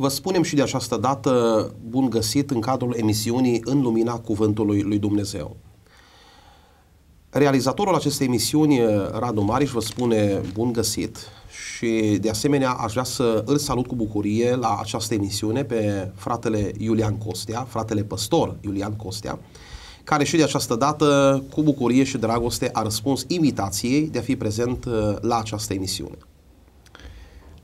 Vă spunem și de această dată bun găsit în cadrul emisiunii În lumina cuvântului lui Dumnezeu. Realizatorul acestei emisiuni, Radu Mariș, vă spune bun găsit și de asemenea aș vrea să îl salut cu bucurie la această emisiune pe fratele Iulian Costea, fratele păstor Iulian Costea, care și de această dată, cu bucurie și dragoste, a răspuns invitației de a fi prezent uh, la această emisiune.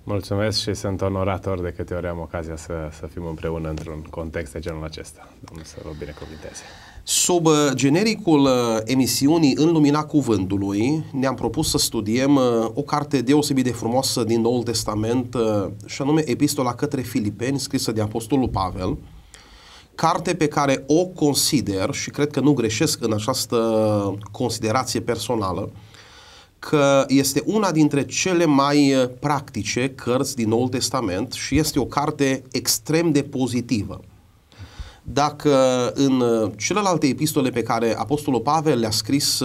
Mulțumesc și sunt onorator de câte ori am ocazia să, să fim împreună într-un context de genul acesta. Domnul să vă binecuvinteze. Sub uh, genericul uh, emisiunii În lumina cuvântului ne-am propus să studiem uh, o carte deosebit de frumoasă din Noul Testament și anume Epistola către Filipeni scrisă de Apostolul Pavel, carte pe care o consider și cred că nu greșesc în această considerație personală, că este una dintre cele mai uh, practice cărți din Noul Testament și este o carte extrem de pozitivă. Dacă uh, în uh, celelalte epistole pe care Apostolul Pavel le-a scris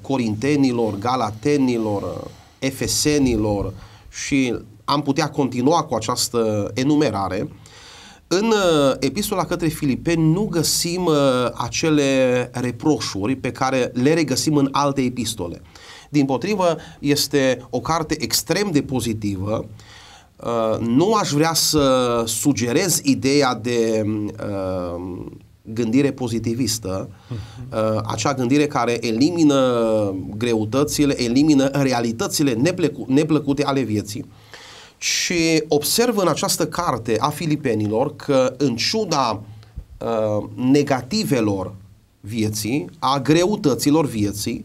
corintenilor, galatenilor, efesenilor și am putea continua cu această enumerare, în epistola către Filipeni nu găsim acele reproșuri pe care le regăsim în alte epistole. Din potrivă, este o carte extrem de pozitivă. Uh, nu aș vrea să sugerez ideea de uh, gândire pozitivistă, uh, acea gândire care elimină greutățile, elimină realitățile neplăcu- neplăcute ale vieții. Și observ în această carte a filipenilor că, în ciuda negativelor vieții, a greutăților vieții,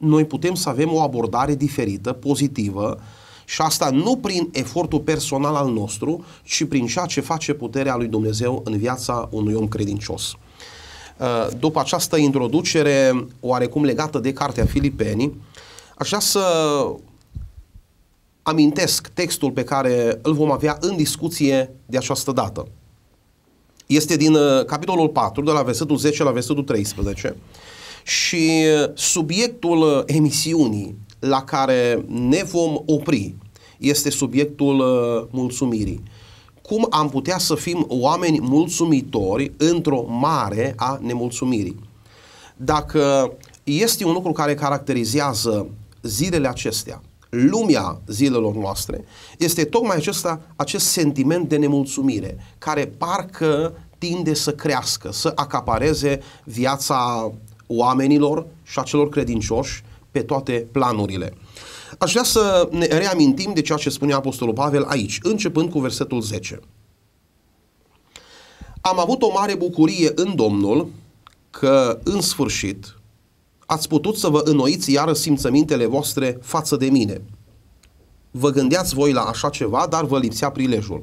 noi putem să avem o abordare diferită, pozitivă, și asta nu prin efortul personal al nostru, ci prin ceea ce face puterea lui Dumnezeu în viața unui om credincios. Uh, după această introducere oarecum legată de cartea Filipeni, aș vrea să amintesc textul pe care îl vom avea în discuție de această dată. Este din uh, capitolul 4, de la versetul 10 la versetul 13 și uh, subiectul uh, emisiunii la care ne vom opri este subiectul uh, mulțumirii. Cum am putea să fim oameni mulțumitori într-o mare a nemulțumirii? Dacă este un lucru care caracterizează zilele acestea, lumea zilelor noastre, este tocmai acesta, acest sentiment de nemulțumire, care parcă tinde să crească, să acapareze viața oamenilor și a celor credincioși pe toate planurile. Aș vrea să ne reamintim de ceea ce spune Apostolul Pavel aici, începând cu versetul 10. Am avut o mare bucurie în Domnul că, în sfârșit, ați putut să vă înnoiți iară simțămintele voastre față de mine. Vă gândeați voi la așa ceva, dar vă lipsea prilejul.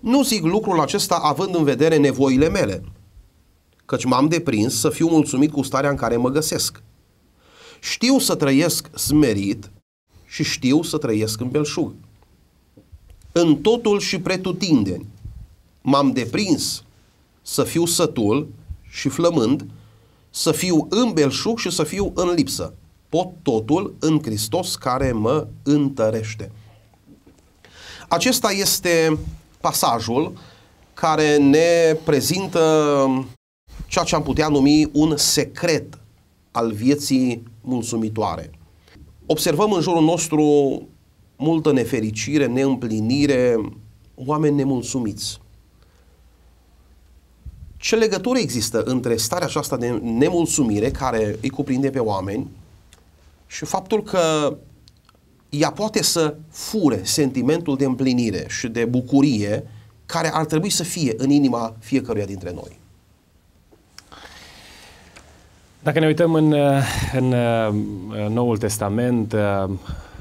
Nu zic lucrul acesta având în vedere nevoile mele, căci m-am deprins să fiu mulțumit cu starea în care mă găsesc. Știu să trăiesc smerit și știu să trăiesc în belșug. În totul și pretutindeni m-am deprins să fiu sătul și flămând, să fiu în belșug și să fiu în lipsă. Pot totul în Hristos care mă întărește. Acesta este pasajul care ne prezintă ceea ce am putea numi un secret al vieții mulțumitoare. Observăm în jurul nostru multă nefericire, neîmplinire, oameni nemulțumiți. Ce legătură există între starea aceasta de nemulțumire care îi cuprinde pe oameni și faptul că ea poate să fure sentimentul de împlinire și de bucurie care ar trebui să fie în inima fiecăruia dintre noi? Dacă ne uităm în, în Noul Testament,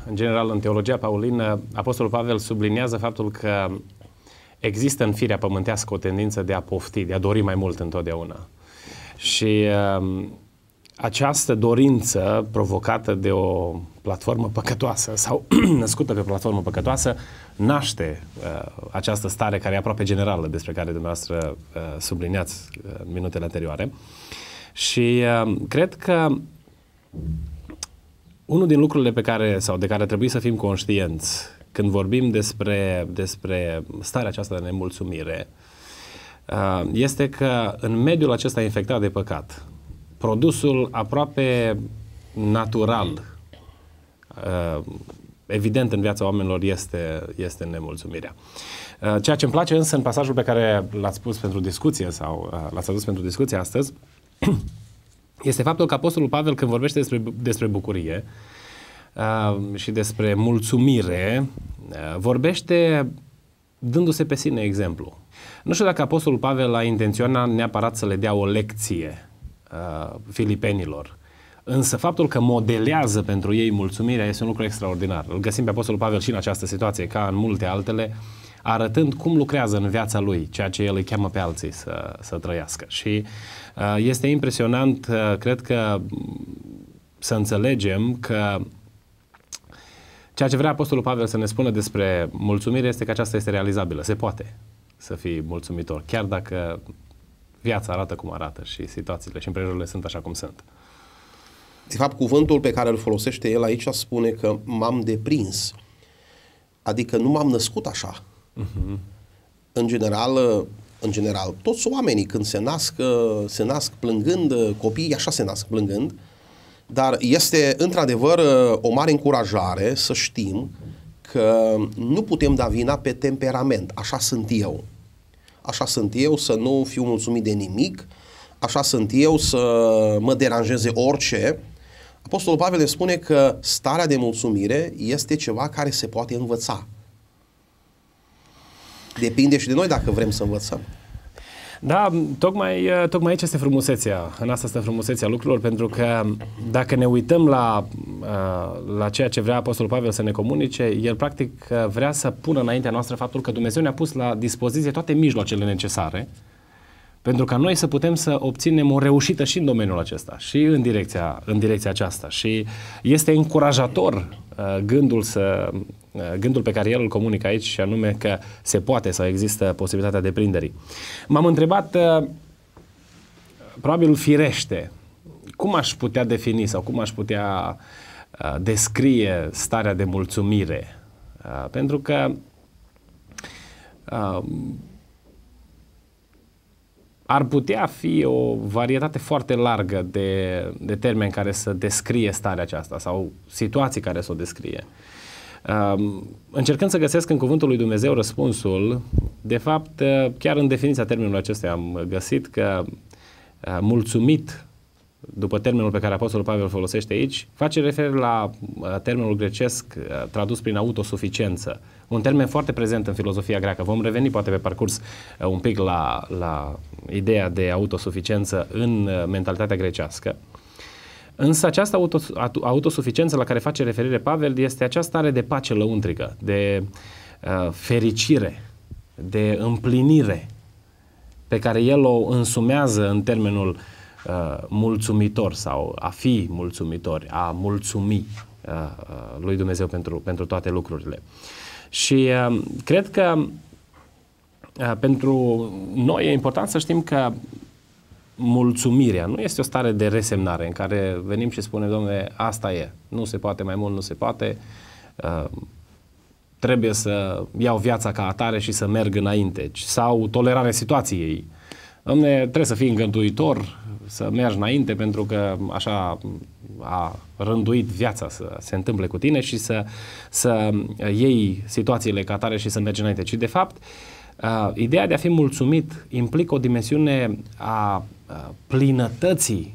în general în teologia paulină, Apostolul Pavel subliniază faptul că există în firea pământească o tendință de a pofti, de a dori mai mult întotdeauna. Și um, această dorință provocată de o platformă păcătoasă sau născută pe platformă păcătoasă naște uh, această stare care e aproape generală despre care dumneavoastră uh, sublineați uh, în minutele anterioare. Uh, și uh, cred că unul din lucrurile pe care, sau de care trebuie să fim conștienți când vorbim despre, despre starea aceasta de nemulțumire, uh, este că în mediul acesta infectat de păcat, produsul aproape natural, uh, evident în viața oamenilor, este, este nemulțumirea. Ceea ce îmi place însă în pasajul pe care l-ați pus pentru discuție sau l-ați adus pentru discuție astăzi, este faptul că Apostolul Pavel, când vorbește despre, despre bucurie um, și despre mulțumire, uh, vorbește dându-se pe sine exemplu. Nu știu dacă Apostolul Pavel a intenționat neapărat să le dea o lecție uh, filipenilor, însă faptul că modelează pentru ei mulțumirea este un lucru extraordinar. Îl găsim pe Apostolul Pavel și în această situație, ca în multe altele, arătând cum lucrează în viața lui ceea ce el îi cheamă pe alții să, să trăiască. Și uh, Uh, este impresionant, uh, cred că să înțelegem că ceea ce vrea Apostolul Pavel să ne spună despre mulțumire este că aceasta este realizabilă. Se poate să fii mulțumitor, chiar dacă viața arată cum arată și situațiile și împrejurile sunt așa cum sunt. De fapt, cuvântul pe care îl folosește el aici spune că m-am deprins. Adică nu m-am născut așa. Uh-huh. În general, în general. Toți oamenii când se nasc, se nasc plângând, copiii așa se nasc plângând, dar este într-adevăr uh, o mare încurajare să știm că nu putem da vina pe temperament, așa sunt eu. Așa sunt eu să nu fiu mulțumit de nimic, așa sunt eu să mă deranjeze orice. Apostolul Pavel ne spune că starea de mulțumire este ceva care se poate învăța. Depinde și de noi dacă vrem să învățăm. Da, tocmai, eh, tocmai aici este frumusețea. În asta este frumusețea lucrurilor, pentru că dacă ne uităm la, eh, la ceea ce vrea Apostolul Pavel să ne comunice, el practic eh, vrea să pună înaintea noastră faptul că Dumnezeu ne-a pus la dispoziție toate mijloacele necesare uh, pentru ca noi să putem să obținem o reușită și în domeniul acesta, și în direcția, în direcția aceasta. Și este încurajator uh, gândul, să, uh, gândul pe care el îl comunică aici, și anume că se poate sau există posibilitatea de prinderii. M-am întrebat, uh, probabil firește, cum aș putea defini sau cum aș putea uh, descrie starea de mulțumire? Uh, pentru că uh, ar putea fi o varietate foarte largă de, de termeni care să descrie starea aceasta sau situații care să o descrie. Um, încercând să găsesc în cuvântul lui Dumnezeu răspunsul, de fapt, uh, chiar în definiția termenului acestuia am găsit că uh, mulțumit după termenul pe care Apostolul Pavel îl folosește aici, face referire la uh, termenul grecesc uh, tradus prin autosuficiență. Un termen foarte prezent în filozofia greacă. Vom reveni poate pe parcurs uh, un pic la, la ideea de autosuficiență în mentalitatea grecească. Însă această autosuficiență la care face referire Pavel este această stare de pace lăuntrică, de uh, fericire, de împlinire pe care el o însumează în termenul uh, Uh, mulțumitor sau a fi mulțumitor, a mulțumi uh, uh, lui Dumnezeu pentru, pentru toate lucrurile. Și uh, cred că uh, pentru noi e important să știm că mulțumirea nu este o stare de resemnare în care venim și spunem, domnule, asta e, nu se poate mai mult, nu se poate, uh, trebuie să iau viața ca atare și să merg înainte, sau tolerarea situației. Domne, trebuie să fii îngântuitor, să mergi înainte pentru că așa a rânduit viața să se întâmple cu tine și să, să iei situațiile ca tare și să mergi înainte, ci de fapt ideea de a fi mulțumit implică o dimensiune a plinătății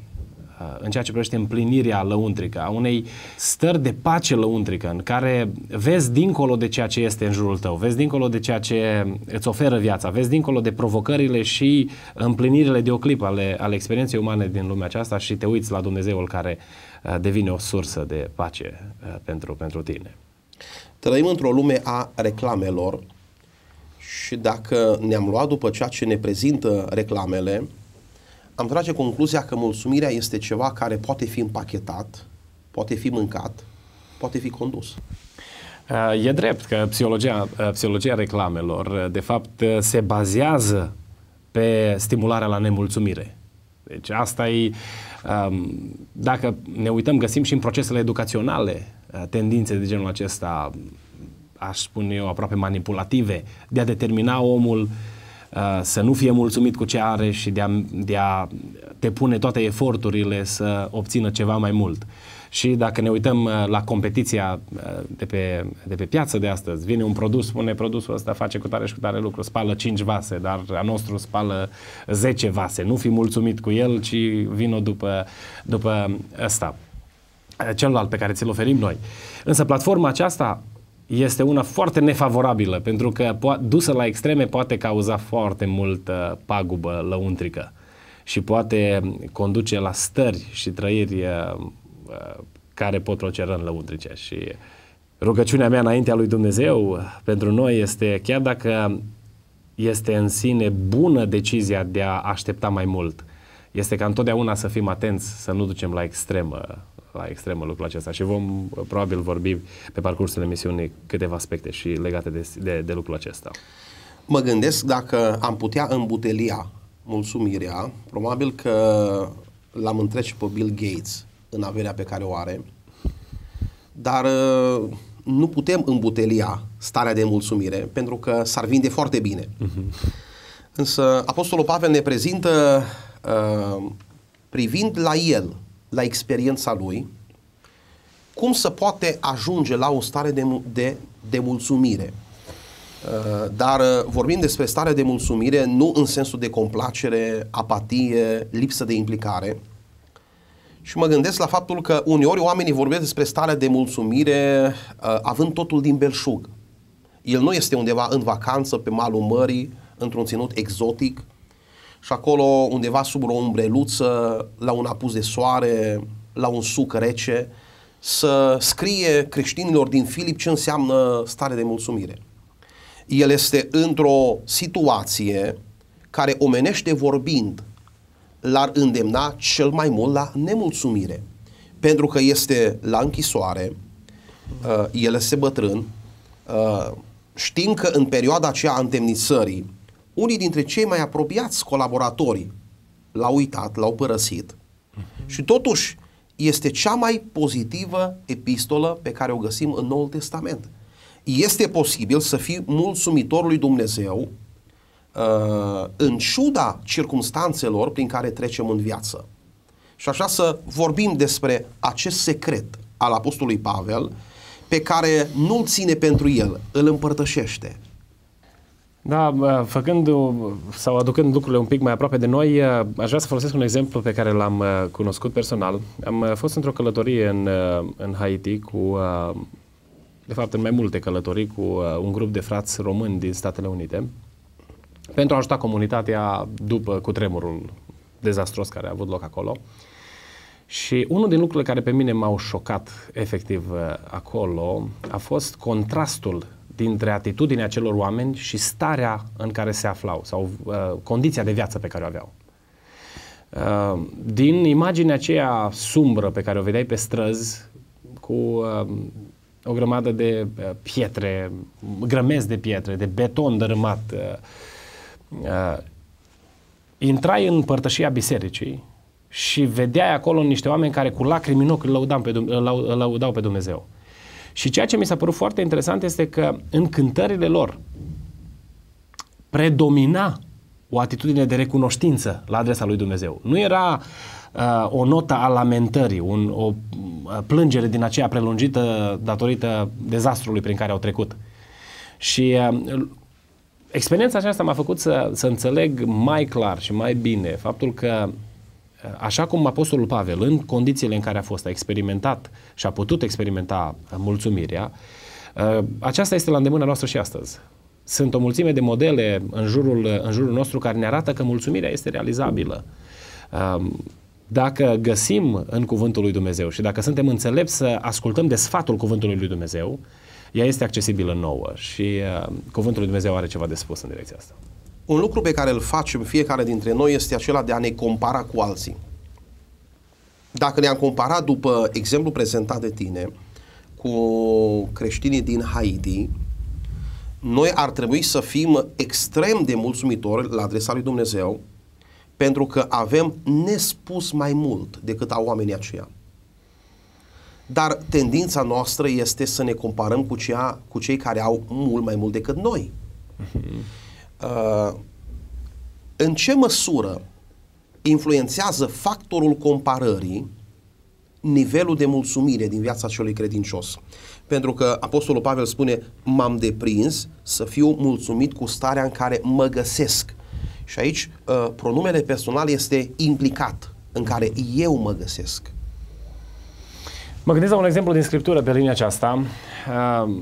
Uh, în ceea ce privește împlinirea lăuntrică, a unei stări de pace lăuntrică, în care vezi dincolo de ceea ce este în jurul tău, vezi dincolo de ceea ce îți oferă viața, vezi dincolo de provocările și împlinirile de o clipă ale, ale experienței umane din lumea aceasta și te uiți la Dumnezeul care uh, devine o sursă de pace uh, pentru, pentru tine. Trăim într-o lume a reclamelor și dacă ne-am luat după ceea ce ne prezintă reclamele, am trage concluzia că mulțumirea este ceva care poate fi împachetat, poate fi mâncat, poate fi condus. Uh, e drept că psihologia, uh, psihologia reclamelor, uh, de fapt, se bazează pe stimularea la nemulțumire. Deci asta e, um, dacă ne uităm, găsim și în procesele educaționale tendințe de genul acesta, aș spune eu, aproape manipulative, de a determina omul uh, Uh, să nu fie mulțumit cu ce are și de a, de a pune toate eforturile să obțină ceva mai mult. Și dacă ne uităm uh, la competiția uh, de pe, de pe piață de astăzi, vine un produs, spune produsul ăsta face cu tare și cu tare lucru, spală 5 vase, dar a nostru spală 10 vase. Nu fi mulțumit cu el, ci vină după, după ăsta celălalt pe care ți-l oferim noi. Însă platforma aceasta este una foarte nefavorabilă, pentru că dusă la extreme poate cauza foarte multă pagubă lăuntrică și poate conduce la stări și trăiri uh, uh, care pot locera lăuntrice. Și rugăciunea mea înaintea lui Dumnezeu uh, pentru noi este, chiar dacă este în sine bună decizia de a aștepta mai mult, este ca întotdeauna să fim atenți, să nu ducem la extremă la extremă lucrul acesta și vom probabil vorbi pe parcursul emisiunii câteva aspecte și legate de, de, de lucrul acesta. Mă gândesc dacă am putea îmbutelia mulțumirea, probabil că l-am întrece pe Bill Gates în averea pe care o are, dar uh, nu putem îmbutelia starea de mulțumire pentru că s-ar vinde foarte bine. Uh-huh. Însă Apostolul Pavel ne prezintă uh, privind la el la experiența lui, cum să poate ajunge la o stare de, de, de mulțumire. Uh, dar uh, vorbim despre stare de mulțumire nu în sensul de complacere, apatie, lipsă de implicare. Și mă gândesc la faptul că uneori oamenii vorbesc despre starea de mulțumire uh, având totul din belșug. El nu este undeva în vacanță, pe malul mării, într-un ținut exotic, și acolo undeva sub o umbreluță, la un apus de soare, la un suc rece, să scrie creștinilor din Filip ce înseamnă stare de mulțumire. El este într-o situație care omenește vorbind l-ar îndemna cel mai mult la nemulțumire. Pentru că este la închisoare, uh, el este bătrân, uh, știm că în perioada aceea a întemnițării, unii dintre cei mai apropiați colaboratori l-au uitat, l-au părăsit uh-huh. și totuși este cea mai pozitivă epistolă pe care o găsim în Noul Testament. Este posibil să fii mulțumitor lui Dumnezeu uh, în ciuda circumstanțelor prin care trecem în viață. Și așa să vorbim despre acest secret al Apostolului Pavel pe care nu-l ține pentru el, îl împărtășește. Da, făcând sau aducând lucrurile un pic mai aproape de noi, ă, aș vrea să folosesc un exemplu pe care l-am ă, cunoscut personal. Am ă, fost într-o călătorie în, în Haiti cu, de fapt, în mai multe călătorii cu un grup de frați români din Statele Unite pentru a ajuta comunitatea după cutremurul dezastros care a avut loc acolo. Și unul din lucrurile care pe mine m-au șocat efectiv acolo a fost contrastul dintre atitudinea celor oameni și starea în care se aflau sau uh, condiția de viață pe care o aveau. Uh, din imaginea aceea sumbră pe care o vedeai pe străzi, cu uh, o grămadă de uh, pietre, grămezi de pietre, de beton dărâmat, uh, uh, intrai în părtășia bisericii și vedeai acolo niște oameni care cu lacrimi în ochi îl lăudau pe, Dumnezeu, îl lăudau pe Dumnezeu. Și ceea ce mi s-a părut foarte interesant este că în cântările lor predomina o atitudine de recunoștință la adresa lui Dumnezeu. Nu era uh, o notă a lamentării, un, o uh, plângere din aceea prelungită datorită dezastrului prin care au trecut. Și uh, experiența aceasta m-a făcut să, să înțeleg mai clar și mai bine faptul că Eh, așa cum Apostolul Pavel, în condițiile în care a fost, a experimentat și a putut experimenta mulțumirea, eh, aceasta este la îndemâna noastră și astăzi. Sunt o mulțime de modele în jurul, în jurul nostru care ne arată că mulțumirea este realizabilă. Ehm, dacă găsim în Cuvântul lui Dumnezeu și dacă suntem înțelepți să ascultăm de sfatul Cuvântului lui Dumnezeu, ea este accesibilă nouă și eh, Cuvântul lui Dumnezeu are ceva de spus în direcția asta un lucru pe care îl facem fiecare dintre noi este acela de a ne compara cu alții. Dacă ne-am comparat după exemplu prezentat de tine cu creștinii din Haiti, noi ar trebui să fim extrem de mulțumitori la adresa lui Dumnezeu pentru că avem nespus mai mult decât au oamenii aceia. Dar tendința noastră este să ne comparăm cu, cea, cu cei care au mult mai mult decât noi. Mhm. Uh, în ce măsură influențează factorul comparării nivelul de mulțumire din viața celui credincios. Pentru că Apostolul Pavel spune, m-am deprins să fiu mulțumit cu starea în care mă găsesc. Și aici uh, pronumele personal este implicat, în care eu mă găsesc. Mă gândesc la un exemplu din scriptură pe linia aceasta. Uh,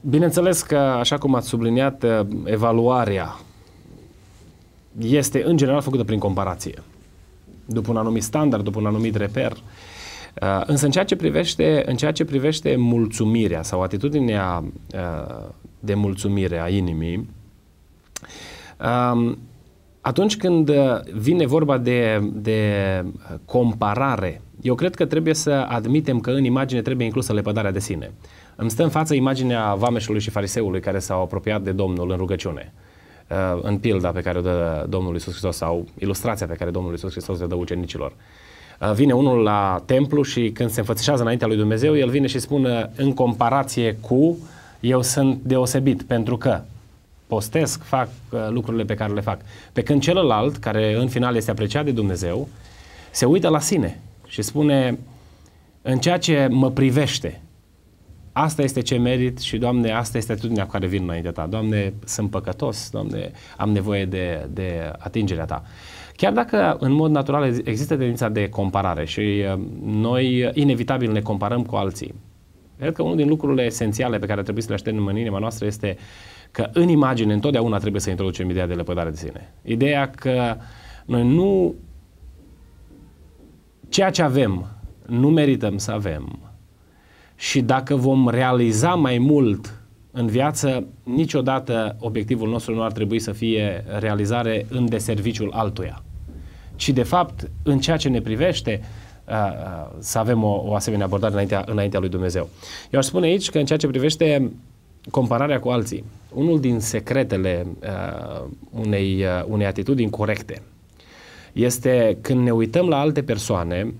bineînțeles că, așa cum ați subliniat, uh, evaluarea este în general făcută prin comparație, după un anumit standard, după un anumit reper. Uh, însă în ceea, ce privește, în ceea ce privește mulțumirea sau atitudinea uh, de mulțumire a inimii, um, atunci când uh, vine vorba de, de comparare, eu cred că trebuie să admitem că în imagine trebuie inclusă lepădarea de sine. Îmi stă în față imaginea vameșului și fariseului care s-au apropiat de Domnul în rugăciune. Uh, Uh, în pilda pe care o dă Domnul Iisus Hristos sau ilustrația pe care Domnul Iisus Hristos le dă ucenicilor. Uh, vine unul la templu și când se înfățișează înaintea lui Dumnezeu, el vine și spune în comparație cu eu sunt deosebit pentru că postesc, fac uh, lucrurile pe care le fac. Pe când celălalt, care în final este apreciat de Dumnezeu, se uită la sine și spune în ceea ce mă privește, asta este ce merit și, Doamne, asta este atitudinea cu care vin înaintea Ta. Doamne, sunt păcătos, Doamne, am nevoie de, de atingerea Ta. Chiar dacă în mod natural există tendința de comparare și uh, noi uh, inevitabil ne comparăm cu alții, cred că unul din lucrurile esențiale pe care trebuie să le așteptăm în inima noastră este că în imagine întotdeauna trebuie să introducem ideea de lepădare de sine. Ideea că noi nu ceea ce avem nu merităm să avem, și dacă vom realiza mai mult în viață, niciodată obiectivul nostru nu ar trebui să fie realizare în deserviciul altuia, ci de fapt în ceea ce ne privește uh, uh, să avem o, o asemenea abordare înaintea, înaintea lui Dumnezeu. Eu aș spune aici că în ceea ce privește compararea cu alții, unul din secretele uh, unei, uh, unei atitudini corecte este când ne uităm la alte persoane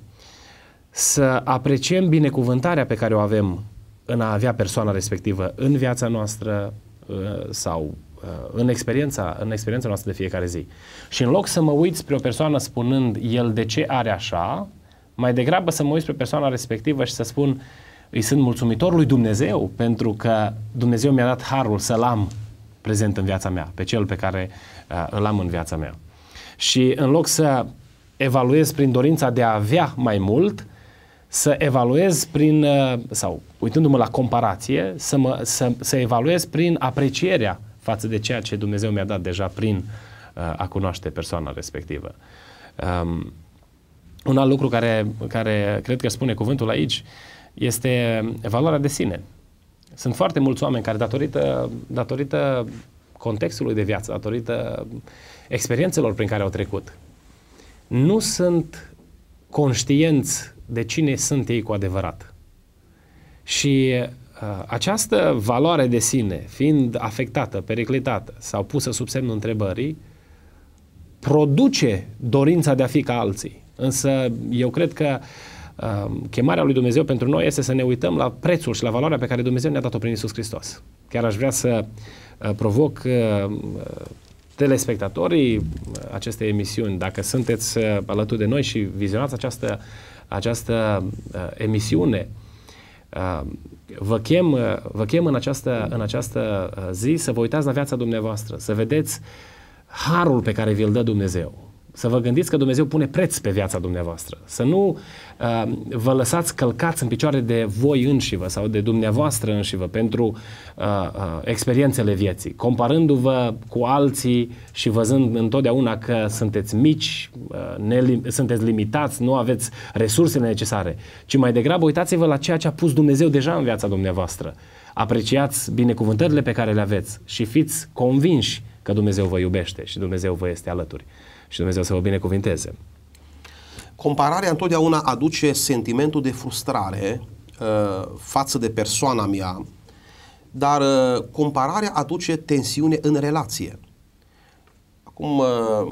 să apreciem binecuvântarea pe care o avem în a avea persoana respectivă în viața noastră uh, sau uh, în experiența, în experiența noastră de fiecare zi. Și în loc să mă uit spre o persoană spunând el de ce are așa, mai degrabă să mă uit spre persoana respectivă și să spun îi sunt mulțumitor lui Dumnezeu pentru că Dumnezeu mi-a dat harul să-l am prezent în viața mea, pe cel pe care uh, îl am în viața mea. Și în loc să evaluez prin dorința de a avea mai mult, să evaluez prin, uh, sau uitându-mă la comparație, să, mă, să, să evaluez prin aprecierea față de ceea ce Dumnezeu mi-a dat deja prin uh, a cunoaște persoana respectivă. Um, un alt lucru care, care cred că spune cuvântul aici este valoarea de sine. Sunt foarte mulți oameni care, datorită, datorită contextului de viață, datorită experiențelor prin care au trecut, nu sunt conștienți de cine sunt ei cu adevărat. Și uh, această valoare de sine, fiind afectată, periclitată sau pusă sub semnul întrebării, produce dorința de a fi ca alții. Însă eu cred că uh, chemarea lui Dumnezeu pentru noi este să ne uităm la prețul și la valoarea pe care Dumnezeu ne-a dat-o prin Isus Hristos. Chiar aș vrea să uh, provoc uh, telespectatorii acestei emisiuni, dacă sunteți uh, alături de noi și vizionați această această uh, emisiune. Uh, vă chem, uh, vă chem în, această, în această zi să vă uitați la viața dumneavoastră, să vedeți harul pe care vi-l dă Dumnezeu. Să vă gândiți că Dumnezeu pune preț pe viața dumneavoastră. Să nu uh, vă lăsați călcați în picioare de voi înșivă sau de dumneavoastră înșivă pentru uh, uh, experiențele vieții, comparându-vă cu alții și văzând întotdeauna că sunteți mici, uh, nelim- sunteți limitați, nu aveți resursele necesare, ci mai degrabă uitați-vă la ceea ce a pus Dumnezeu deja în viața dumneavoastră. Apreciați binecuvântările pe care le aveți și fiți convinși că Dumnezeu vă iubește și Dumnezeu vă este alături și Dumnezeu să vă binecuvinteze. Compararea întotdeauna aduce sentimentul de frustrare uh, față de persoana mea, dar uh, compararea aduce tensiune în relație. Acum, uh,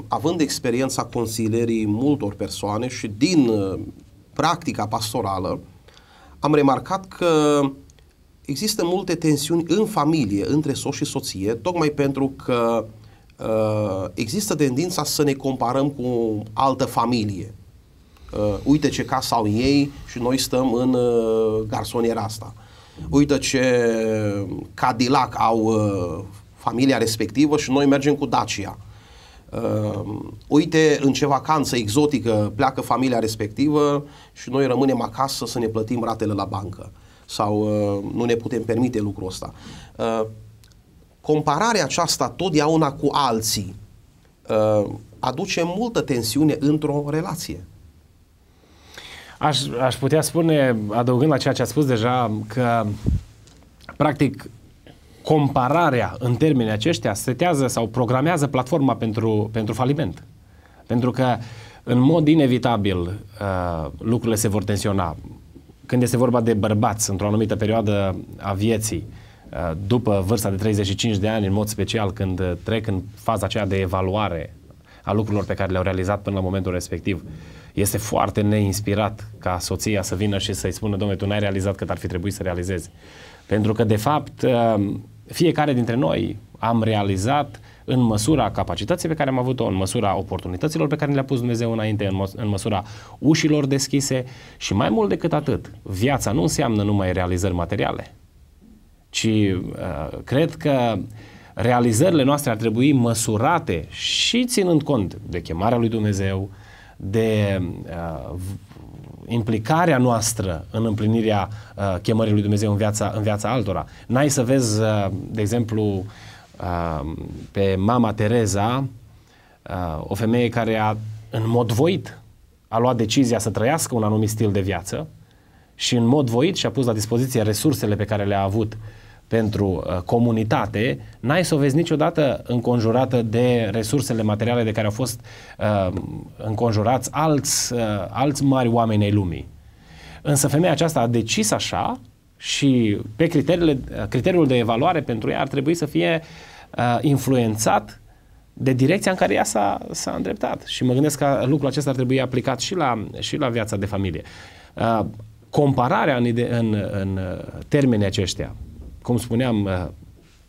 având experiența consilierii multor persoane și din uh, practica pastorală, am remarcat că există multe tensiuni în familie, între soț și soție, tocmai pentru că uh, Uh, există tendința să ne comparăm cu o altă familie. Uh, uite ce casă au ei și noi stăm în uh, garsoniera asta. Uite ce Cadillac au uh, familia respectivă și noi mergem cu Dacia. Uh, uite în ce vacanță exotică pleacă familia respectivă și noi rămânem acasă să ne plătim ratele la bancă sau uh, nu ne putem permite lucrul ăsta. Uh, compararea aceasta totdeauna cu alții uh, aduce multă tensiune într-o relație. Aș, aș putea spune, adăugând la ceea ce a spus deja, că practic compararea în termenii aceștia setează sau programează platforma pentru, pentru faliment. Pentru că în mod inevitabil uh, lucrurile se vor tensiona. Când este vorba de bărbați într-o anumită perioadă a vieții, uh, Eh, după vârsta de 35 de ani, în mod special când eh, trec în faza aceea de evaluare a lucrurilor pe care le-au realizat până la momentul respectiv, este foarte neinspirat ca soția să vină și să-i spună, domnule, tu n-ai realizat cât ar fi trebuit să realizezi. Pentru că, de fapt, eh, fiecare dintre noi am realizat în măsura capacității pe care am avut-o, în măsura oportunităților pe care le-a pus Dumnezeu înainte, în, mă- în măsura ușilor deschise și mai mult decât atât, viața nu înseamnă numai realizări materiale ci uh, cred că realizările noastre ar trebui măsurate și ținând cont de chemarea lui Dumnezeu, de uh, implicarea noastră în împlinirea uh, chemării lui Dumnezeu în viața, în viața altora. N-ai să vezi, de exemplu, pe mama Tereza, o femeie care a, în mod voit a luat decizia să trăiască un anumit stil de viață și în mod voit și-a pus la dispoziție resursele pe care le-a avut uh, pentru uh, comunitate, n-ai să o vezi niciodată înconjurată de resursele materiale de care au fost uh, înconjurați alți, uh, alți mari oameni ai lumii. Însă femeia aceasta a decis așa și pe criteriile, uh, criteriul de evaluare pentru ea ar trebui să fie uh, influențat de direcția în care ea s-a, s-a îndreptat. Și mă gândesc că lucrul acesta ar trebui aplicat și la, și la viața de familie. Uh, compararea în, ide- în, în uh, termenii aceștia, cum spuneam, uh,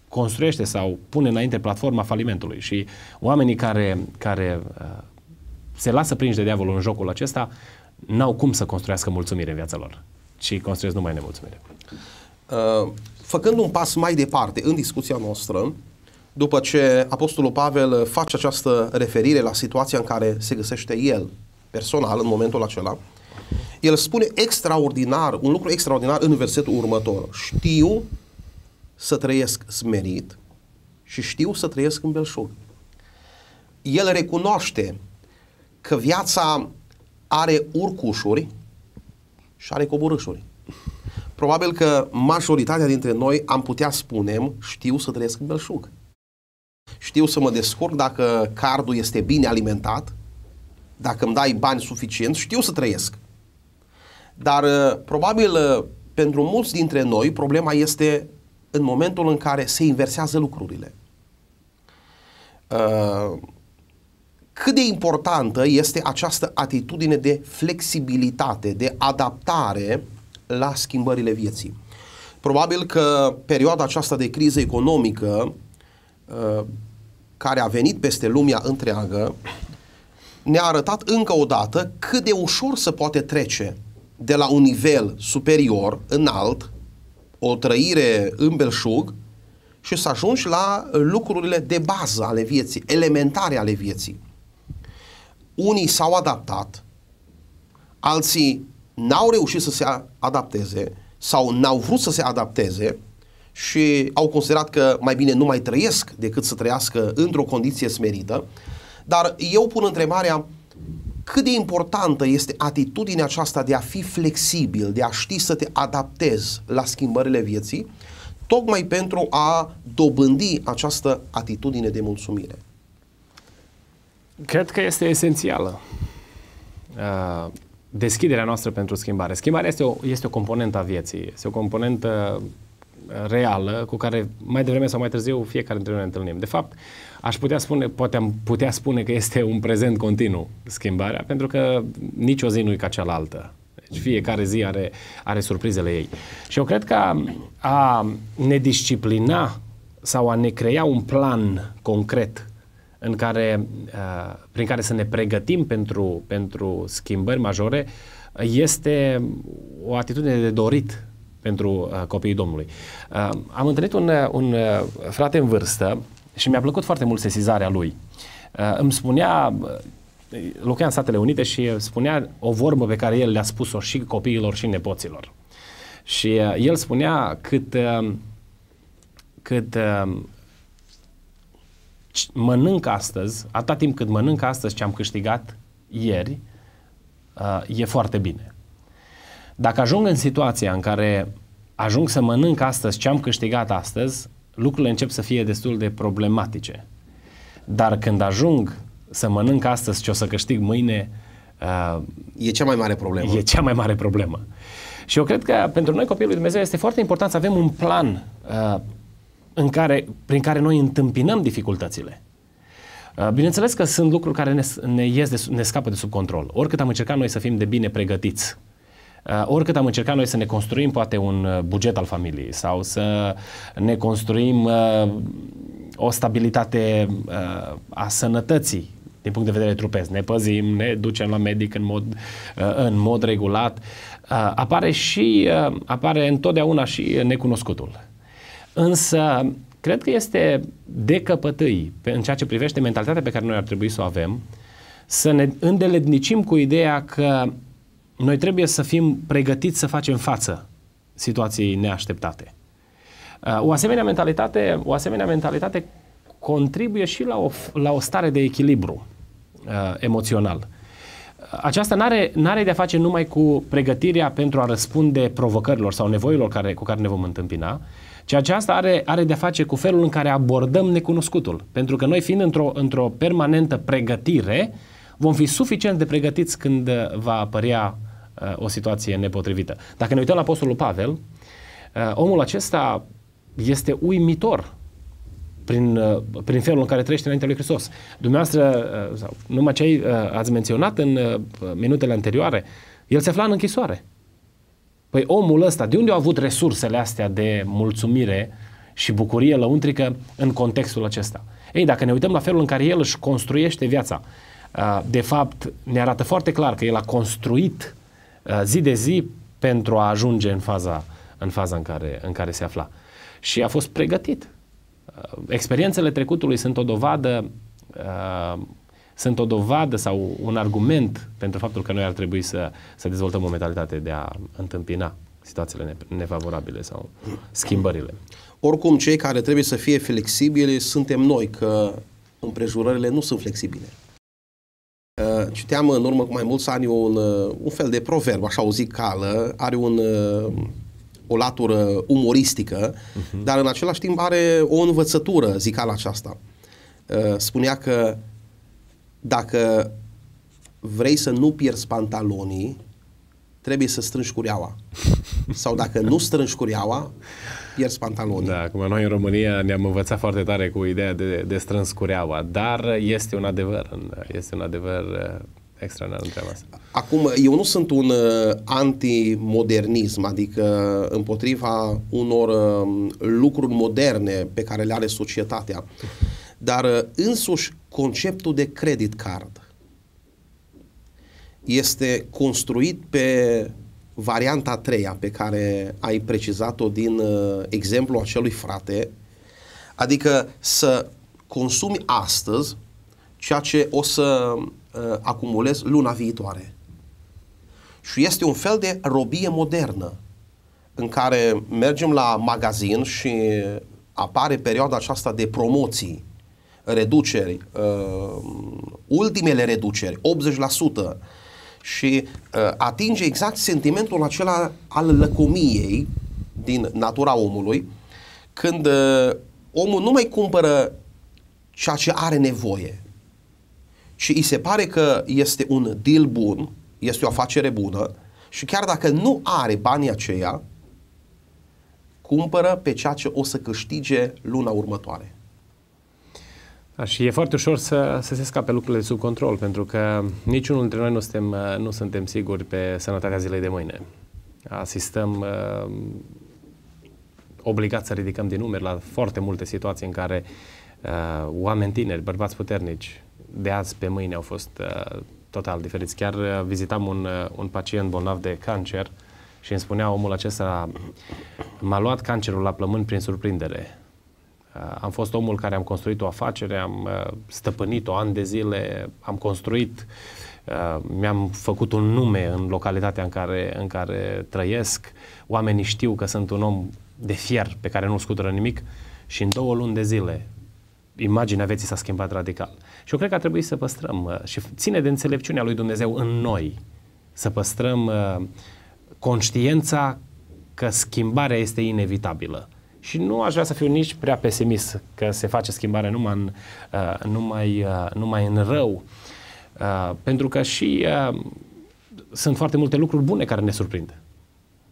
construiește sau pune înainte platforma falimentului și oamenii care, care uh, se lasă prinși de diavolul în jocul acesta n-au cum să construiască mulțumire în viața lor, ci construiesc numai nemulțumire. Uh, făcând un pas mai departe în discuția noastră, după ce Apostolul Pavel face această referire la situația în care se găsește el personal în momentul acela, el spune extraordinar, un lucru extraordinar în versetul următor. Știu să trăiesc smerit și știu să trăiesc în belșug. El recunoaște că viața are urcușuri și are coborâșuri. Probabil că majoritatea dintre noi am putea spunem știu să trăiesc în belșug. Știu să mă descurc dacă cardul este bine alimentat, dacă îmi dai bani suficient, știu să trăiesc. Dar uh, probabil uh, pentru mulți dintre noi problema este în momentul în care se inversează lucrurile. Uh, cât de importantă este această atitudine de flexibilitate, de adaptare la schimbările vieții. Probabil că perioada aceasta de criză economică uh, care a venit peste lumea întreagă ne-a arătat încă o dată cât de ușor se poate trece de la un nivel superior înalt o trăire în belșug și să ajungi la lucrurile de bază ale vieții, elementare ale vieții. Unii s-au adaptat, alții n-au reușit să se adapteze sau n-au vrut să se adapteze și au considerat că mai bine nu mai trăiesc decât să trăiască într-o condiție smerită. Dar eu pun întrebarea, cât de importantă este atitudinea aceasta de a fi flexibil, de a ști să te adaptezi la schimbările vieții, tocmai pentru a dobândi această atitudine de mulțumire. Cred că este esențială uh, deschiderea noastră pentru schimbare. Schimbarea este o, este o componentă a vieții, este o componentă reală cu care mai devreme sau mai târziu fiecare dintre noi ne întâlnim. De fapt, aș putea spune, poate am putea spune că este un prezent continuu schimbarea, pentru că nicio zi nu e ca cealaltă. Deci fiecare zi are, are surprizele ei. Și eu cred că a, a ne disciplina sau a ne crea un plan concret în care, prin care să ne pregătim pentru, pentru schimbări majore este o atitudine de dorit pentru uh, copiii Domnului. Uh, am întâlnit un, uh, un uh, frate în vârstă și mi-a plăcut foarte mult sesizarea lui. Uh, îmi spunea, uh, locuia în Statele Unite și spunea o vorbă pe care el le-a spus-o și copiilor și nepoților. Și uh, el spunea cât, uh, cât uh, mănânc astăzi, atâta timp cât mănânc astăzi ce am câștigat ieri, uh, e foarte bine. Dacă ajung în situația în care ajung să mănânc astăzi ce am câștigat astăzi, lucrurile încep să fie destul de problematice. Dar când ajung să mănânc astăzi ce o să câștig mâine, uh, e cea mai mare problemă. E cea mai mare problemă. Și eu cred că pentru noi copiii lui Dumnezeu este foarte important să avem un plan uh, în care, prin care noi întâmpinăm dificultățile. Uh, bineînțeles că sunt lucruri care ne, ne, ies de, ne scapă de sub control. Oricât am încercat noi să fim de bine pregătiți uh, Uh, oricât am încercat noi să ne construim poate un uh, buget al familiei sau să ne construim uh, o stabilitate a sănătății din punct de vedere trupesc. Ne păzim, ne ducem la medic în mod, în mod regulat. Apare și apare întotdeauna și necunoscutul. Însă, cred că este de căpătâi în ceea ce privește mentalitatea pe care noi ar trebui să o avem, să ne îndeletnicim cu ideea că noi trebuie să fim pregătiți să facem față situației neașteptate. Uh, o asemenea mentalitate, o asemenea mentalitate contribuie și la o, la o stare de echilibru uh, emoțional. Uh, aceasta nu are n-are de-a face numai cu pregătirea pentru a răspunde provocărilor sau nevoilor care, cu care ne vom întâmpina, ci aceasta are, are de-a face cu felul în care abordăm necunoscutul. Pentru că noi fiind într-o, într-o permanentă pregătire, uh, vom fi suficient de pregătiți când uh, va apărea uh, o situație nepotrivită. Dacă ne uităm la Apostolul Pavel, uh, omul acesta este uimitor prin, prin felul în care trăiește înaintea lui Hristos. Dumneavoastră, sau numai cei ați menționat în minutele anterioare, el se afla în închisoare. Păi omul ăsta, de unde au avut resursele astea de mulțumire și bucurie lăuntrică în contextul acesta? Ei, dacă ne uităm la felul în care el își construiește viața, Uh, de fapt, ne arată foarte clar că el a construit uh, zi de zi pentru a ajunge în faza în, faza în, care, în care se afla. Și a fost pregătit. Uh, experiențele trecutului sunt o dovadă sunt o dovadă sau un argument pentru faptul că noi ar trebui să, să dezvoltăm o mentalitate de a întâmpina situațiile nefavorabile sau schimbările. Oricum, cei care trebuie să fie flexibili suntem noi, că împrejurările nu sunt flexibile. Citeam în urmă cu mai mulți ani un, uh, un fel de proverb, așa o zicală, are un, uh, o latură umoristică, uh-huh. dar în același timp are o învățătură zicala aceasta. Uh, spunea că dacă vrei să nu pierzi pantalonii, trebuie să strângi cureaua. Sau dacă nu strângi cureaua, pierzi pantalonii. Da, acum noi în România ne-am învățat foarte tare cu ideea de, de strâns cureaua, dar este un adevăr, este un adevăr uh, extraordinar în treaba asta. Acum, eu nu sunt un uh, antimodernism, adică împotriva unor um, lucruri moderne pe care le are societatea, dar uh, însuși conceptul de credit card este construit pe varianta a treia pe care ai precizat-o din uh, exemplul acelui frate, adică să consumi astăzi ceea ce o să uh, acumulezi luna viitoare. Și este un fel de robie modernă în care mergem la magazin și apare perioada aceasta de promoții, reduceri, uh, ultimele reduceri, 80%, și uh, atinge exact sentimentul acela al lăcomiei din natura omului, când uh, omul nu mai cumpără ceea ce are nevoie, ci îi se pare că este un deal bun, este o afacere bună și chiar dacă nu are banii aceia, cumpără pe ceea ce o să câștige luna următoare. Da, și e foarte ușor să, să se scape lucrurile sub control, pentru că niciunul dintre noi nu suntem, nu suntem siguri pe sănătatea zilei de mâine. Asistăm uh, obligați să ridicăm din numeri la foarte multe situații în care uh, oameni tineri, bărbați puternici, de azi pe mâine au fost uh, total diferiți. Chiar uh, vizitam un, uh, un pacient bolnav de cancer și îmi spunea omul acesta, m-a luat cancerul la plămâni prin surprindere Uh, am fost omul care am construit o afacere, am uh, stăpânit-o ani de zile, am construit, uh, mi-am făcut un nume în localitatea în care, în care trăiesc. Oamenii știu că sunt un om de fier pe care nu scutură nimic și în două luni de zile imaginea vieții s-a schimbat radical. Și eu cred că ar trebui să păstrăm și ține de înțelepciunea lui Dumnezeu în noi să păstrăm conștiința că schimbarea este inevitabilă și nu aș vrea să fiu nici prea pesimist că se face schimbare numai în, uh, numai, uh, numai în rău. Uh, pentru că și uh, sunt foarte multe lucruri bune care ne surprind.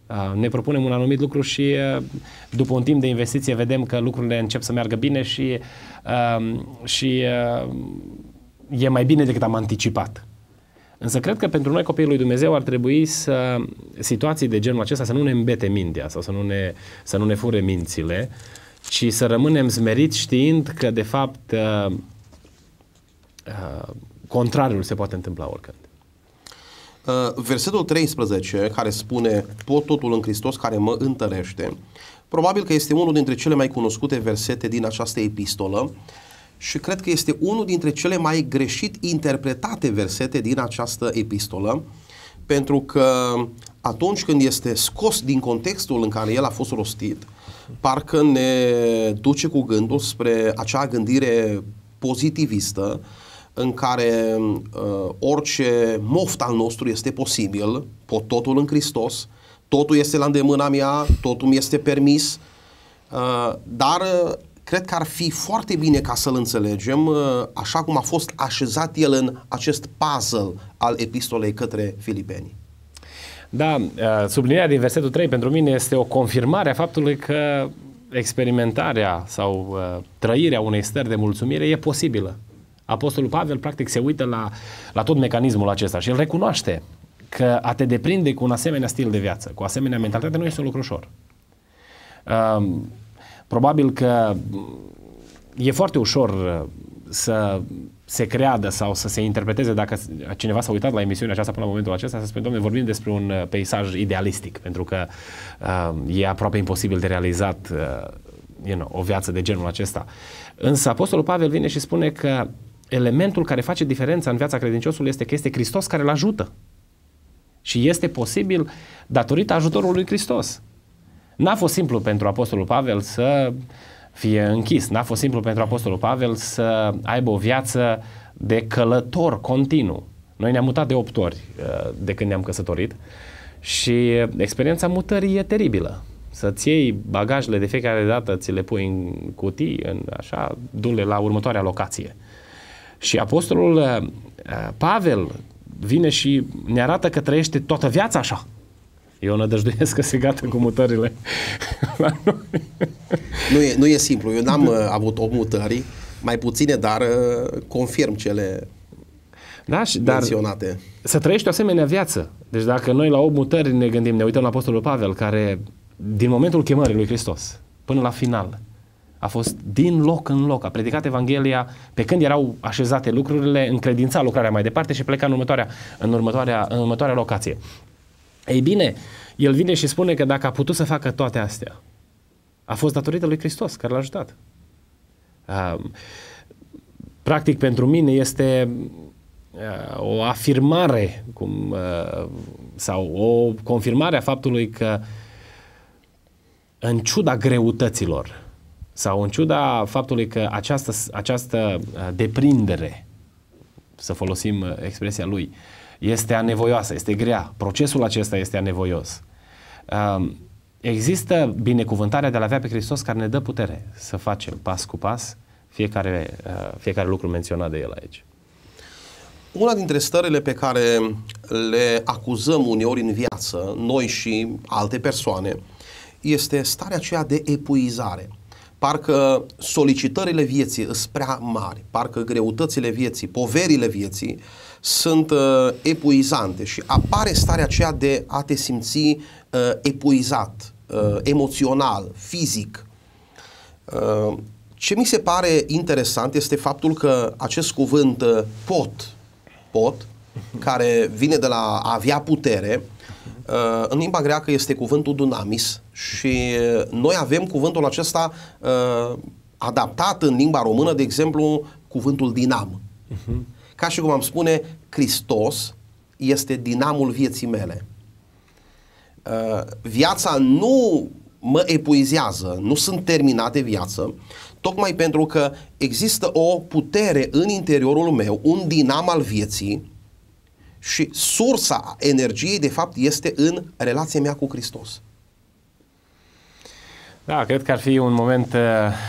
Uh, ne propunem un anumit lucru și uh, după un timp de investiție vedem că lucrurile încep să meargă bine și, uh, și uh, e mai bine decât am anticipat. Însă cred că pentru noi copiii lui Dumnezeu ar trebui să situații de genul acesta să nu ne îmbete mintea sau să nu ne, să nu ne fure mințile, ci să rămânem smeriți știind că de fapt uh, uh, contrariul se poate întâmpla oricând. Uh, versetul 13 care spune pot totul în Hristos care mă întărește probabil că este unul dintre cele mai cunoscute versete din această epistolă și cred că este unul dintre cele mai greșit interpretate versete din această epistolă, pentru că atunci când este scos din contextul în care el a fost rostit, parcă ne duce cu gândul spre acea gândire pozitivistă în care uh, orice moft al nostru este posibil, pot totul în Hristos, totul este la îndemâna mea, totul mi este permis, uh, dar cred că ar fi foarte bine ca să-l înțelegem uh, așa cum a fost așezat el în acest puzzle al epistolei către filipeni. Da, uh, sublinierea din versetul 3 pentru mine este o confirmare a faptului că experimentarea sau uh, trăirea unei stări de mulțumire e posibilă. Apostolul Pavel practic se uită la, la tot mecanismul acesta și el recunoaște că a te deprinde cu un asemenea stil de viață, cu o asemenea mentalitate, nu este un lucru ușor. Um, Probabil că e foarte ușor uh, să se creadă sau să se interpreteze dacă cineva s-a uitat la emisiunea aceasta până la momentul acesta, să spunem, domnule, vorbim despre un uh, peisaj idealistic, pentru că uh, e aproape imposibil de realizat uh, you know, o viață de genul acesta. Însă Apostolul Pavel vine și spune că elementul care face diferența în viața credinciosului este că este Hristos care îl ajută. Și este posibil datorită ajutorului lui Hristos. N-a fost simplu pentru Apostolul Pavel să fie închis. N-a fost simplu pentru Apostolul Pavel să aibă o viață de călător continuu. Noi ne-am mutat de 8 ori uh, de când ne-am căsătorit și experiența mutării e teribilă. Să-ți iei bagajele de fiecare dată, ți le pui în cutii, în așa, du-le la următoarea locație. Și apostolul uh, Pavel vine și ne arată că trăiește toată viața așa. Eu nădăjduiesc că se gata cu mutările la noi. Nu e, nu e simplu. Eu n-am uh, avut o mutări, mai puține, dar uh, confirm cele da, și, dar menționate. Să trăiești o asemenea viață. Deci dacă noi la 8 mutări ne gândim, ne uităm la Apostolul Pavel, care din momentul chemării lui Hristos până la final a fost din loc în loc, a predicat Evanghelia pe când erau așezate lucrurile, încredința lucrarea mai departe și pleca în următoarea, în următoarea, în următoarea locație. Ei bine, el vine și spune că dacă a putut să facă toate astea, a fost datorită lui Hristos care l-a ajutat. practic, pentru mine este uh, o afirmare cum, uh, sau o confirmare a faptului că în ciuda greutăților sau în ciuda faptului că această, această uh, deprindere, să folosim expresia lui, uh, este anevoioasă, este grea. Procesul acesta este anevoios. Um, există binecuvântarea de a avea pe Hristos care ne dă putere să facem pas cu pas fiecare, uh, fiecare lucru menționat de el aici. Una dintre stările pe care le acuzăm uneori în viață, noi și alte persoane, este starea aceea de epuizare. Parcă solicitările vieții sunt prea mari, parcă greutățile vieții, poverile vieții uh, sunt uh, epuizante și apare starea aceea de a te simți uh, epuizat, uh, emoțional, fizic. Uh, ce mi se pare interesant este faptul că acest cuvânt uh, pot, pot, care vine de la a avea putere, uh, în limba greacă este cuvântul dunamis și uh, noi avem cuvântul acesta uh, adaptat în limba română, de exemplu, cuvântul dinam. Uh-huh. Ca și cum am spune, Hristos este dinamul vieții mele. Uh, viața nu mă epuizează, nu sunt terminat de viață, tocmai pentru că există o putere în interiorul meu, un dinam al vieții și sursa energiei, de fapt, este în relația mea cu Hristos. Da, cred că ar fi un moment, uh,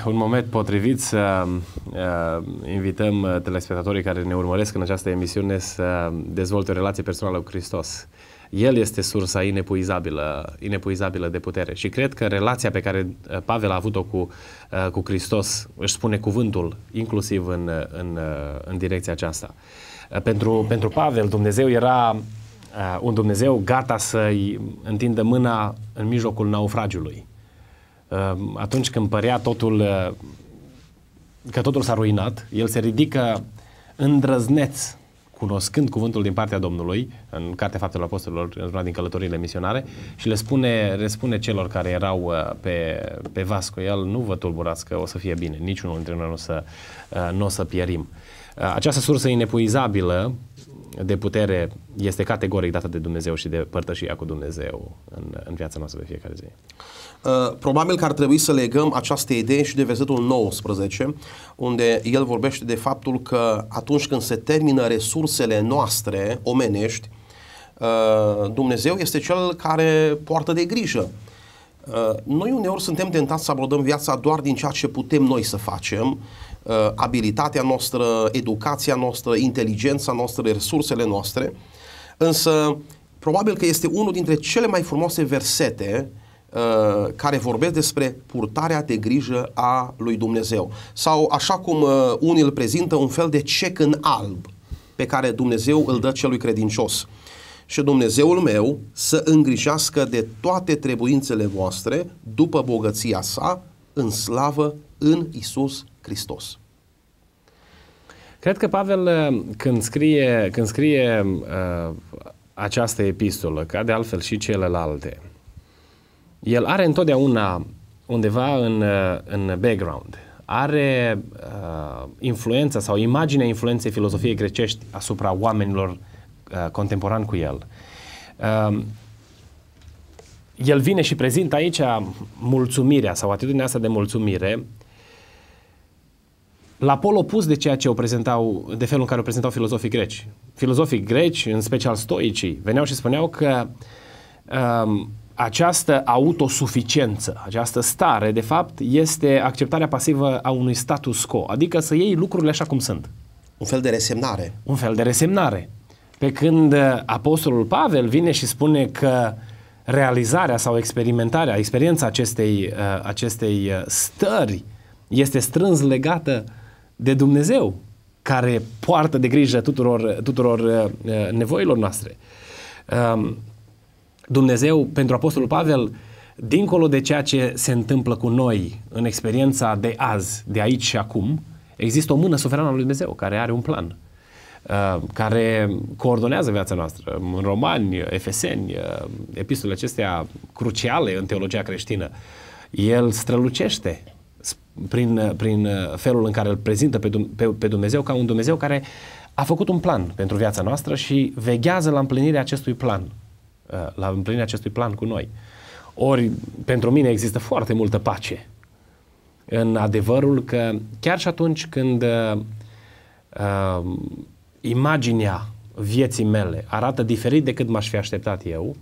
un moment potrivit să uh, invităm uh, telespectatorii care ne urmăresc în această emisiune să dezvolte o relație personală cu Hristos. El este sursa inepuizabilă, inepuizabilă de putere și cred că relația pe care Pavel a avut-o cu, cu Hristos își spune cuvântul, inclusiv în, în, în direcția aceasta. Pentru, pentru Pavel, Dumnezeu era un Dumnezeu gata să-i întindă mâna în mijlocul naufragiului Ehm, atunci când părea totul, eh, că totul s-a ruinat, el se ridică îndrăzneț, cunoscând cuvântul din partea Domnului, în Cartea Faptelor Apostolilor, în din călătorile misionare, și le spune, le spune celor care erau eh, pe, pe vas cu el, nu vă tulburați că o să fie bine, niciunul dintre noi nu o să, eh, o să pierim. Această sursă inepuizabilă de putere este categoric dată de Dumnezeu și de părtășia cu Dumnezeu în, în viața noastră de fiecare zi. Uh, probabil că ar trebui să legăm această idee și de versetul 19, unde el vorbește de faptul că atunci când se termină resursele noastre omenești, uh, Dumnezeu este cel care poartă de grijă. Uh, noi uneori suntem tentați să abordăm viața doar din ceea ce putem noi să facem, abilitatea noastră, educația noastră, inteligența noastră, resursele noastre, însă probabil că este unul dintre cele mai frumoase versete uh, Uh, care vorbesc despre purtarea de grijă a lui Dumnezeu. Sau așa cum uh, unii îl prezintă, un fel de cec în alb pe care Dumnezeu îl dă celui credincios. Și Dumnezeul meu să îngrijească de toate trebuințele voastre după bogăția sa în slavă în Isus Hristos. Cred că Pavel, uh, când scrie, când scrie uh, această epistolă, ca de altfel și celelalte, el are întotdeauna undeva în, uh, în background, are uh, influența sau imaginea influenței filozofiei grecești asupra oamenilor uh, contemporani cu el. Uh, el vine și prezintă aici mulțumirea sau atitudinea asta de mulțumire la pol opus de ceea ce o prezentau, de felul în care o prezentau filozofii greci. Filozofii greci, în special stoicii, veneau și spuneau că um, această autosuficiență, această stare, de fapt, este acceptarea pasivă a unui status quo, adică să iei lucrurile așa cum sunt. Un fel de resemnare. Un fel de resemnare. Pe când uh, Apostolul Pavel vine și spune că realizarea sau experimentarea, experiența acestei, uh, acestei uh, stări este strâns legată de Dumnezeu, care poartă de grijă tuturor, tuturor nevoilor noastre. Um, Dumnezeu, pentru Apostolul Pavel, dincolo de ceea ce se întâmplă cu noi în experiența de azi, de aici și acum, există o mână suverană a lui Dumnezeu care are un plan, uh, care coordonează viața noastră. În Romani, Efeseni, uh, epistolele acestea cruciale în teologia creștină, el strălucește prin, prin felul în care îl prezintă pe, pe, pe Dumnezeu ca un Dumnezeu care a făcut un plan pentru viața noastră și veghează la împlinirea acestui plan. Uh, la împlinirea acestui plan cu noi. Ori, pentru mine există foarte multă pace în adevărul că chiar și atunci când uh, uh, imaginea vieții mele arată diferit decât m-aș fi așteptat eu,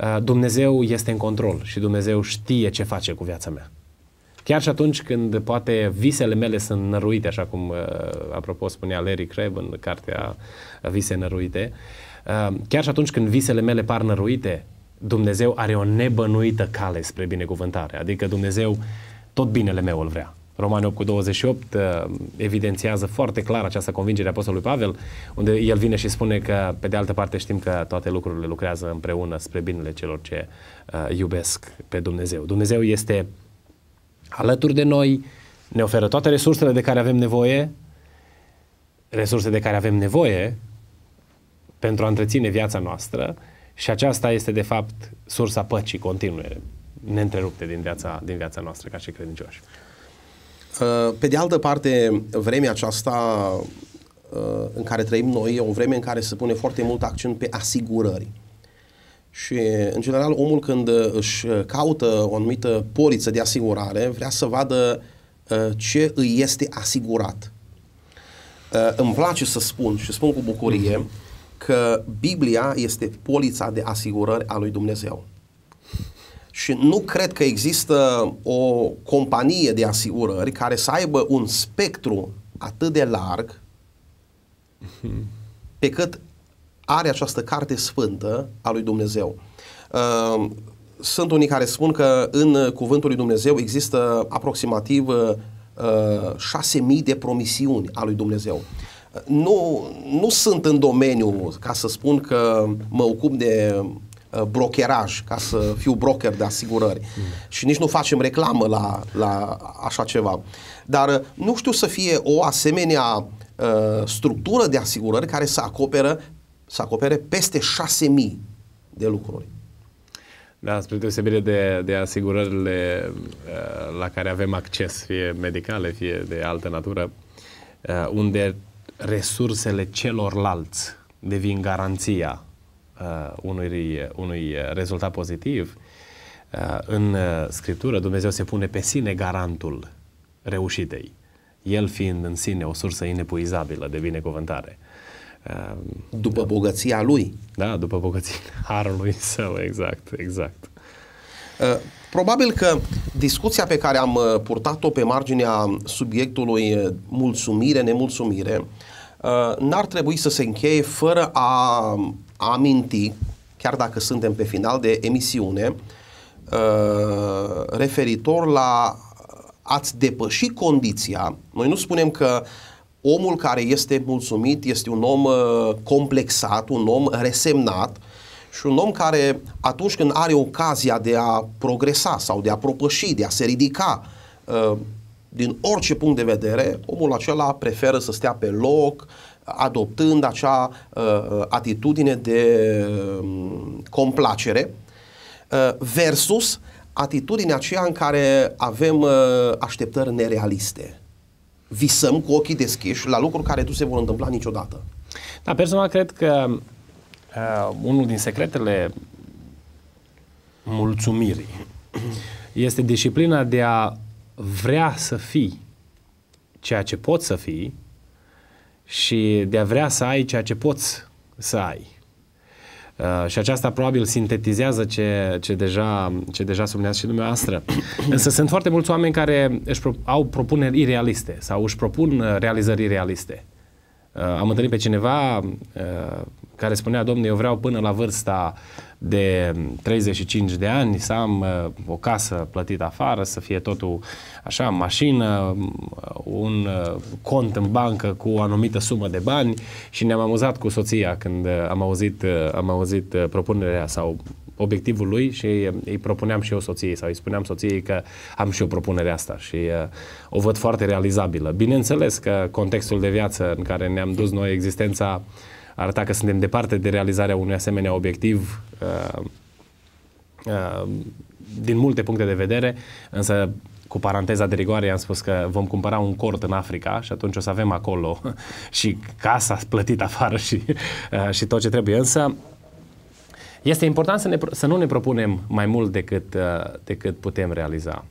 uh, Dumnezeu este în control și Dumnezeu știe ce face cu viața mea. Chiar și atunci când poate visele mele sunt năruite, așa cum, uh, apropo, spunea Larry Crabb în cartea Vise Năruite, uh, Ehm, chiar și atunci când visele mele par năruite, Dumnezeu are o nebănuită cale spre binecuvântare. Adică Dumnezeu tot binele meu îl vrea. Romani 8 cu 28 ehm, evidențiază foarte clar această convingere a Apostolului Pavel, unde el vine și spune că, pe de altă parte, știm că toate lucrurile lucrează împreună spre binele celor ce uh, iubesc pe Dumnezeu. Dumnezeu este alături de noi, ne oferă toate resursele de care avem nevoie, resurse de care avem nevoie pentru a întreține viața noastră și aceasta este de fapt sursa păcii continue, neîntrerupte din viața, din viața noastră ca și credincioși. Uh, pe de altă parte, vremea aceasta uh, în care trăim noi e o vreme în care se pune foarte mult accent pe asigurări. Și, în general, omul când uh, își caută o anumită poliță de asigurare, vrea să vadă ce îi este asigurat. Îmi place să spun și spun cu bucurie mm-hmm că Biblia este polița de asigurări a lui Dumnezeu. Și nu cred că există o companie de asigurări care să aibă un spectru atât de larg pe cât are această carte sfântă a lui Dumnezeu. Ehm, sunt unii care spun că în cuvântul lui Dumnezeu există aproximativ 6.000 ehm, de promisiuni a lui Dumnezeu. Nu, nu sunt în domeniu ca să spun că mă ocup de uh, brokeraj, ca să fiu broker de asigurări. Mm. Și nici nu facem reclamă la, la așa ceva. Dar uh, nu știu să fie o asemenea uh, structură de asigurări care să acoperă să acopere peste 6.000 de lucruri. Da, spre deosebire de, de asigurările uh, la care avem acces, fie medicale, fie de altă natură, uh, unde resursele celorlalți devin garanția uh, unui, uh, unui uh, rezultat pozitiv, uh, în uh, Scriptură Dumnezeu se pune pe sine garantul reușitei, el fiind în sine o sursă inepuizabilă de binecuvântare. după da. bogăția lui. Da, după bogăția harului său, exact, exact. Probabil că discuția pe care am uh, purtat-o pe marginea subiectului uh, mulțumire-nemulțumire uh, n-ar trebui să se încheie fără um, a aminti, chiar dacă suntem pe final de emisiune, referitor la ați depăși condiția. Noi nu spunem că omul care este mulțumit este un om complexat, un om resemnat, uh, și un om care atunci când are ocazia de a progresa sau de a propăși, de a se ridica uh, din orice punct de vedere, omul acela preferă să stea pe loc, adoptând acea uh, atitudine de uh, complacere versus atitudinea aceea în care avem așteptări nerealiste. Visăm cu ochii deschiși la lucruri care nu se vor întâmpla niciodată. Da, personal cred că uh, unul din secretele mulțumirii este disciplina de a vrea să fii ceea ce poți să fii și de a vrea să ai ceea ce poți să ai. Uh, și aceasta probabil sintetizează ce, ce deja, ce deja sublineați și dumneavoastră. Însă sunt foarte mulți oameni care își pro- au propuneri irealiste sau își propun uh, realizări irealiste. Uh, am întâlnit pe cineva uh, care spunea, domnule, eu vreau până la vârsta de 35 de ani să am uh, o casă plătită afară, să fie totul așa, mașină, uh, un uh, cont în bancă cu o anumită sumă de bani și ne-am amuzat cu soția când am auzit, am auzit propunerea sau obiectivul lui și îi propuneam și eu soției sau îi spuneam soției că am și eu propunerea asta și uh, o văd foarte realizabilă. Bineînțeles că contextul de viață în care ne-am dus noi existența uh, arăta că suntem departe de realizarea unui asemenea obiectiv uh, uh, din multe puncte de vedere, însă cu paranteza de rigoare am spus că vom cumpăra un cort în Africa și atunci o să avem acolo și casa plătit afară și, uh, și tot ce trebuie. Însă este important să, ne, să nu ne propunem mai mult decât, uh, decât putem realiza.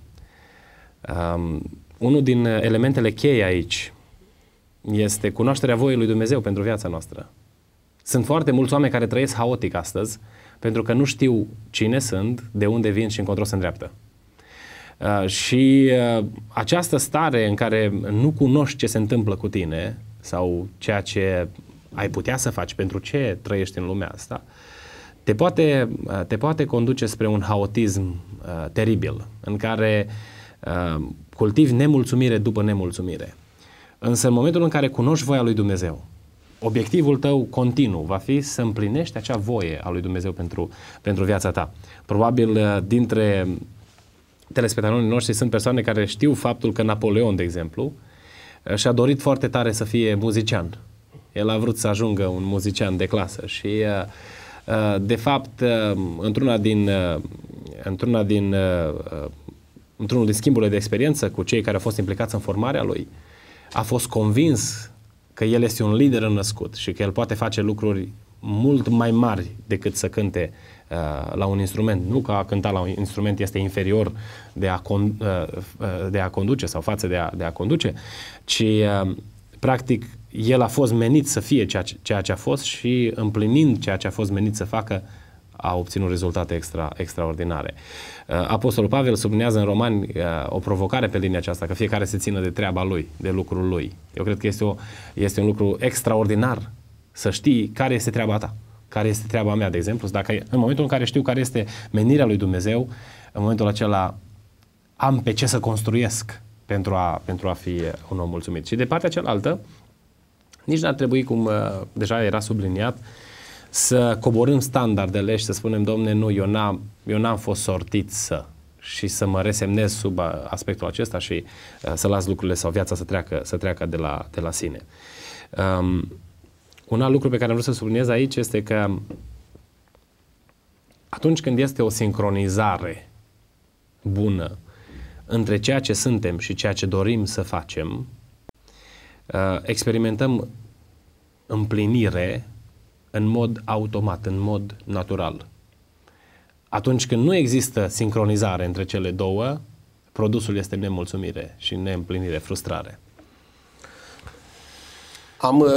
Um, unul din elementele cheie aici este cunoașterea voiei lui Dumnezeu pentru viața noastră. Sunt foarte mulți oameni care trăiesc haotic astăzi pentru că nu știu cine sunt, de unde vin și încotro se îndreaptă. Uh, și uh, această stare în care nu cunoști ce se întâmplă cu tine sau ceea ce ai putea să faci, pentru ce trăiești în lumea asta, te poate, uh, te poate conduce spre un haotism uh, teribil, în care uh, cultivi nemulțumire după nemulțumire. Însă în momentul în care cunoști voia lui Dumnezeu, obiectivul tău continuu va fi să împlinești acea voie a lui Dumnezeu pentru, pentru viața ta. Probabil uh, dintre telespectatorii noștri sunt persoane care știu faptul că Napoleon, de exemplu, uh, și-a dorit foarte tare să fie muzician. El a vrut să ajungă un muzician de clasă și uh, de fapt într-una din într-una din într-unul din schimburile de experiență cu cei care au fost implicați în formarea lui, a fost convins că el este un lider înnăscut și că el poate face lucruri mult mai mari decât să cânte uh, la un instrument. Nu că a cânta la un instrument este inferior de a, con, uh, uh, de a conduce sau față de a, de a conduce, ci uh, practic el a fost menit să fie ceea ce, ceea ce a fost și împlinind ceea ce a fost menit să facă, a obținut rezultate extra, extraordinare. Uh, Apostolul Pavel sublinează în Romani uh, o provocare pe linia aceasta, că fiecare se țină de treaba lui, de lucrul lui. Eu cred că este, o, este un lucru extraordinar să știi care este treaba ta, care este treaba mea, de exemplu. Dacă în momentul în care știu care este menirea lui Dumnezeu, în momentul acela am pe ce să construiesc pentru a, pentru a fi un om mulțumit. Și de partea cealaltă, nici n-ar trebui, cum uh, deja era subliniat, uh, să coborâm standardele și să spunem, domne, nu, eu n-am, eu n-am fost sortit să și să mă resemnez sub aspectul acesta și uh, să las lucrurile sau viața să treacă, să treacă de, la, de la sine. Um, un alt lucru pe care vreau să subliniez aici este că atunci când este o sincronizare bună între ceea ce suntem și ceea ce dorim să facem, uh, experimentăm împlinire în mod automat, în mod natural. Atunci când nu există sincronizare între cele două, produsul este nemulțumire și neîmplinire, frustrare. Am uh,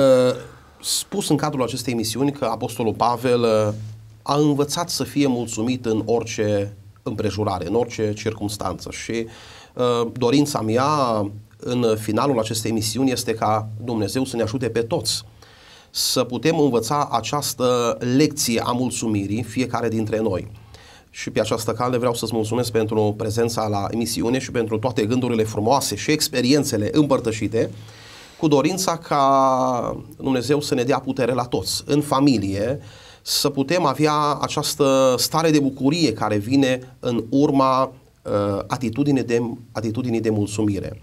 spus în cadrul acestei emisiuni că Apostolul Pavel uh, a învățat să fie mulțumit în orice împrejurare, în orice circunstanță și uh, dorința mea în finalul acestei emisiuni este ca Dumnezeu să ne ajute pe toți să putem învăța această lecție a mulțumirii fiecare dintre noi. Și pe această cale vreau să-ți mulțumesc pentru prezența la emisiune și pentru toate gândurile frumoase și experiențele împărtășite, cu dorința ca Dumnezeu să ne dea putere la toți, în familie, să putem avea această stare de bucurie care vine în urma uh, atitudinii de, atitudine de mulțumire.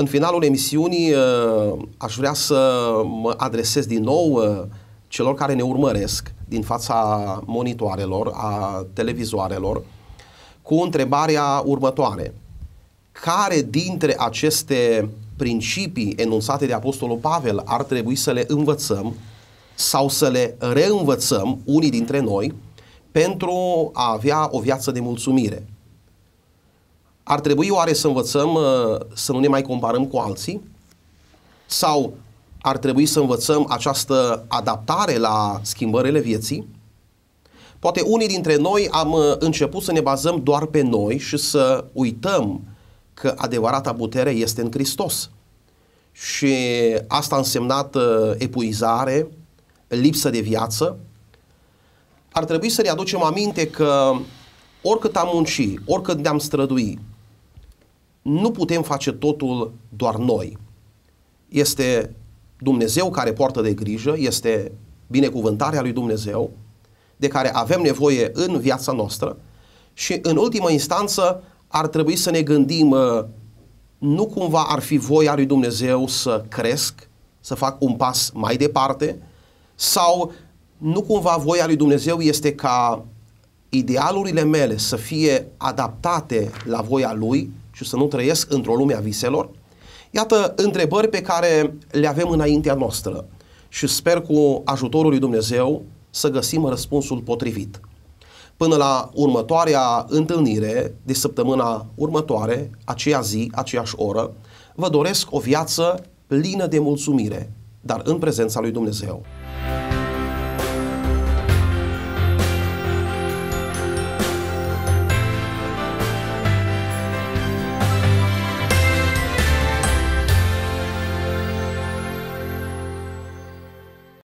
În finalul emisiunii uh, aș vrea să mă adresez din nou uh, celor care ne urmăresc din fața monitoarelor, a televizoarelor, cu întrebarea următoare. Care dintre aceste principii enunțate de Apostolul Pavel ar trebui să le învățăm sau să le reînvățăm unii dintre noi pentru a avea o viață de mulțumire? Ar trebui oare să învățăm uh, să nu ne mai comparăm cu alții? Sau ar trebui să învățăm această adaptare la schimbările vieții? Poate unii dintre noi am uh, început să ne bazăm doar pe noi și să uităm că adevărata putere este în Hristos. Și asta a însemnat uh, epuizare, lipsă de viață. Ar trebui să ne aducem aminte că oricât am munci, oricât ne-am strădui, nu putem face totul doar noi. Este Dumnezeu care poartă de grijă, este binecuvântarea lui Dumnezeu, de care avem nevoie în viața noastră și în ultimă instanță ar trebui să ne gândim uh, nu cumva ar fi voia lui Dumnezeu să cresc, să fac un pas mai departe sau nu cumva voia lui Dumnezeu este ca idealurile mele să fie adaptate la voia lui și să nu trăiesc într-o lume a viselor? Iată întrebări pe care le avem înaintea noastră și sper cu ajutorul lui Dumnezeu să găsim răspunsul potrivit. Până la următoarea întâlnire de săptămâna următoare, aceea zi, aceeași oră, vă doresc o viață plină de mulțumire, dar în prezența lui Dumnezeu.